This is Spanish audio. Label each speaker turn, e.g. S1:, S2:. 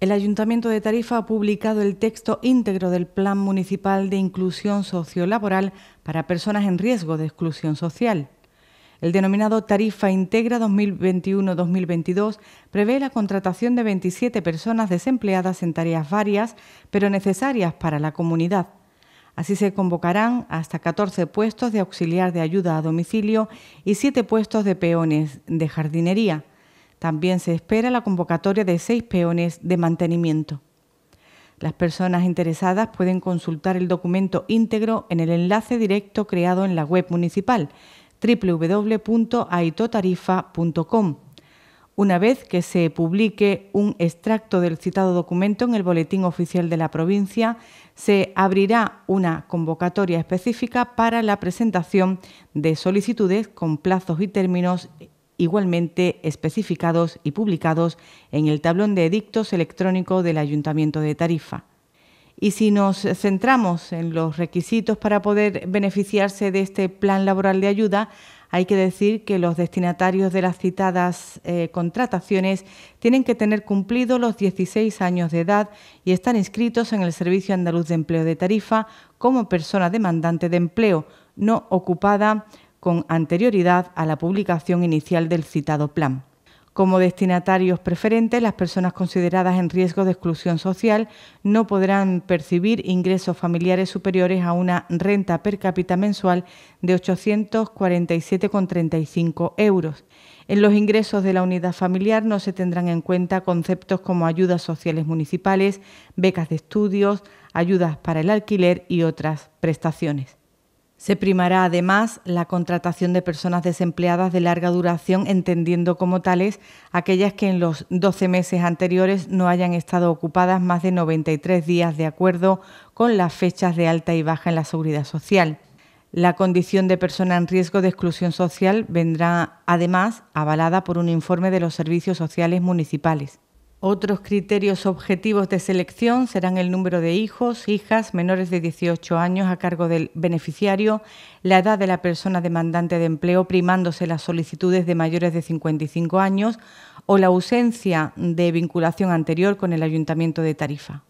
S1: El Ayuntamiento de Tarifa ha publicado el texto íntegro del Plan Municipal de Inclusión Sociolaboral para Personas en Riesgo de Exclusión Social. El denominado Tarifa Integra 2021-2022 prevé la contratación de 27 personas desempleadas en tareas varias, pero necesarias para la comunidad. Así se convocarán hasta 14 puestos de auxiliar de ayuda a domicilio y 7 puestos de peones de jardinería. También se espera la convocatoria de seis peones de mantenimiento. Las personas interesadas pueden consultar el documento íntegro en el enlace directo creado en la web municipal www.aitotarifa.com. Una vez que se publique un extracto del citado documento en el Boletín Oficial de la provincia, se abrirá una convocatoria específica para la presentación de solicitudes con plazos y términos igualmente especificados y publicados en el tablón de edictos electrónico del Ayuntamiento de Tarifa. Y si nos centramos en los requisitos para poder beneficiarse de este plan laboral de ayuda, hay que decir que los destinatarios de las citadas eh, contrataciones tienen que tener cumplido los 16 años de edad y están inscritos en el Servicio Andaluz de Empleo de Tarifa como persona demandante de empleo, no ocupada con anterioridad a la publicación inicial del citado plan. Como destinatarios preferentes, las personas consideradas en riesgo de exclusión social no podrán percibir ingresos familiares superiores a una renta per cápita mensual de 847,35 euros. En los ingresos de la unidad familiar no se tendrán en cuenta conceptos como ayudas sociales municipales, becas de estudios, ayudas para el alquiler y otras prestaciones. Se primará además la contratación de personas desempleadas de larga duración, entendiendo como tales aquellas que en los 12 meses anteriores no hayan estado ocupadas más de 93 días de acuerdo con las fechas de alta y baja en la seguridad social. La condición de persona en riesgo de exclusión social vendrá además avalada por un informe de los servicios sociales municipales. Otros criterios objetivos de selección serán el número de hijos, hijas menores de 18 años a cargo del beneficiario, la edad de la persona demandante de empleo primándose las solicitudes de mayores de 55 años o la ausencia de vinculación anterior con el ayuntamiento de Tarifa.